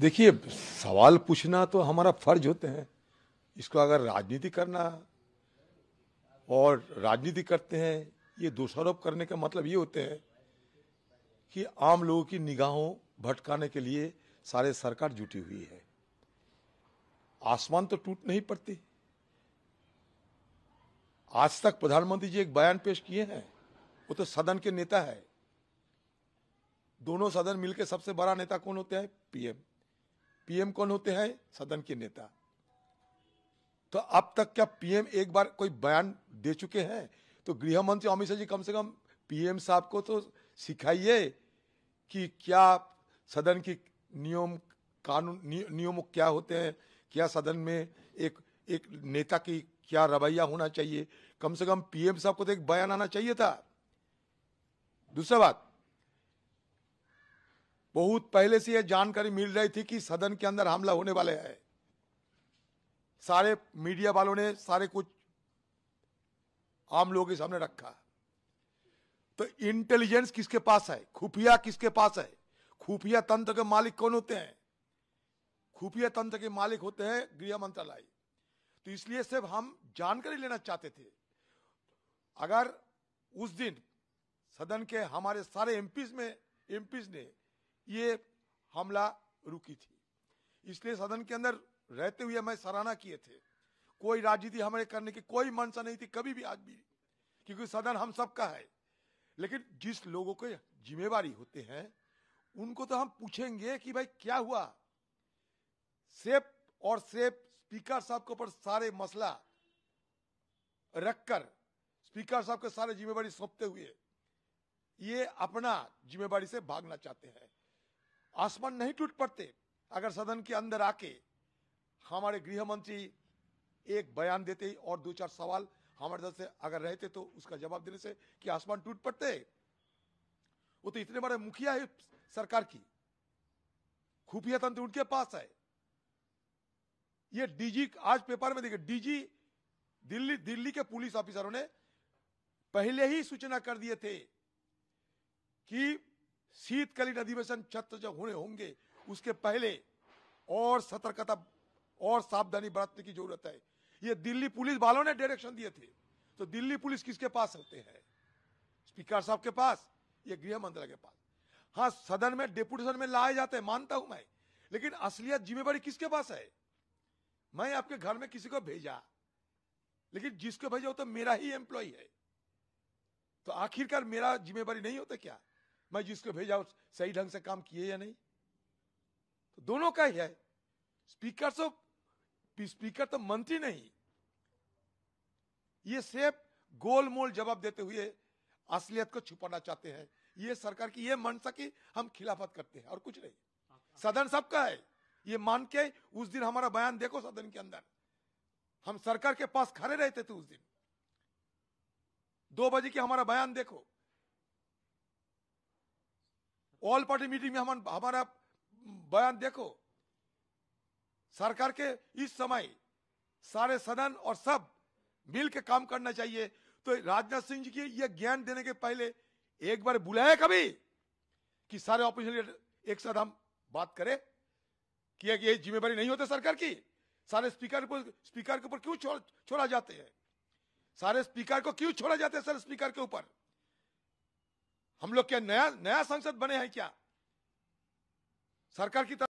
देखिए सवाल पूछना तो हमारा फर्ज होते हैं इसको अगर राजनीति करना और राजनीति करते हैं ये दोषारोप करने का मतलब ये होते हैं कि आम लोगों की निगाहों भटकाने के लिए सारे सरकार जुटी हुई है आसमान तो टूट नहीं पड़ती आज तक प्रधानमंत्री जी एक बयान पेश किए हैं वो तो सदन के नेता है दोनों सदन मिलकर सबसे बड़ा नेता कौन होता है पीएम पीएम कौन होते हैं सदन के नेता तो अब तक क्या पीएम एक बार कोई बयान दे चुके हैं तो गृह मंत्री अमित शाह जी कम से कम पीएम साहब को तो सिखाइए कि क्या सदन की नियम कानून नियमों नियम क्या होते हैं क्या सदन में एक एक नेता की क्या रवैया होना चाहिए कम से कम पीएम साहब को तो एक बयान आना चाहिए था दूसरा बात बहुत पहले से यह जानकारी मिल रही थी कि सदन के अंदर हमला होने वाले है सारे मीडिया वालों ने सारे कुछ आम लोगों के सामने रखा तो इंटेलिजेंस किसके पास है खुफिया किसके पास है खुफिया तंत्र के मालिक कौन होते हैं खुफिया तंत्र के मालिक होते हैं गृह मंत्रालय तो इसलिए सिर्फ हम जानकारी लेना चाहते थे अगर उस दिन सदन के हमारे सारे एमपीज में एमपीज ने ये हमला रुकी थी इसलिए सदन के अंदर रहते हुए हमें सराहना किए थे कोई राजनीति हमारे करने की कोई मंशा नहीं थी कभी भी आज भी क्योंकि सदन हम सबका है लेकिन जिस लोगों के जिम्मेवारी होते हैं उनको तो हम पूछेंगे कि भाई क्या हुआ सेफ और सेफ स्पीकर साहब के ऊपर सारे मसला रखकर स्पीकर साहब के सारे जिम्मेवारी सौंपते हुए ये अपना जिम्मेवारी से भागना चाहते हैं आसमान नहीं टूट पड़ते अगर सदन के अंदर आके हमारे गृह मंत्री एक बयान देते ही और दो चार सवाल हमारे दल से अगर रहते तो उसका जवाब देने से कि आसमान टूट पड़ते वो तो इतने बड़े मुखिया है सरकार की खुफिया तंत्र उनके पास है ये डीजी आज पेपर में देखिए डीजी दिल्ली दिल्ली के पुलिस ऑफिसरों ने पहले ही सूचना कर दिए थे कि शीतकालीन अधिवेशन छत्र जब होने होंगे उसके पहले और सतर्कता और सावधानी बरतने की जरूरत है ये दिल्ली पुलिस वालों ने डायरेक्शन दिए थे तो दिल्ली पुलिस किसके पास रहते हैं स्पीकर साहब के पास ये गृह मंत्रालय के पास हाँ सदन में डेपुटेशन में लाए जाते हैं मानता हूं मैं लेकिन असलियत जिम्मेवारी किसके पास है मैं आपके घर में किसी को भेजा लेकिन जिसको भेजा हो तो मेरा ही एम्प्लॉय है तो आखिरकार मेरा जिम्मेवारी नहीं होता क्या मैं जिसको भेजा सही ढंग से काम किए या नहीं तो दोनों का ही है स्पीकर तो स्पीकर तो मंत्री नहीं ये सिर्फ गोलमोल जवाब देते हुए असलियत को छुपाना चाहते हैं ये सरकार की ये मन सकी हम खिलाफत करते हैं और कुछ नहीं सदन सबका है ये मान के उस दिन हमारा बयान देखो सदन के अंदर हम सरकार के पास खड़े रहते थे उस दिन दो बजे के हमारा बयान देखो ऑल पार्टी मीटिंग में हम हमारा बयान देखो सरकार के इस समय सारे सदन और सब मिल के काम करना चाहिए तो राजनाथ सिंह जी की यह ज्ञान देने के पहले एक बार बुलाया कभी कि सारे ऑपोजिशन लीडर एक साथ हम बात करें कि ये जिम्मेदारी नहीं होती सरकार की सारे स्पीकर को स्पीकर के ऊपर क्यों छोड़ा जाते हैं सारे स्पीकर को क्यों छोड़ा जाते हैं सर स्पीकर के ऊपर हम लोग क्या नया नया संसद बने हैं क्या सरकार की तरफ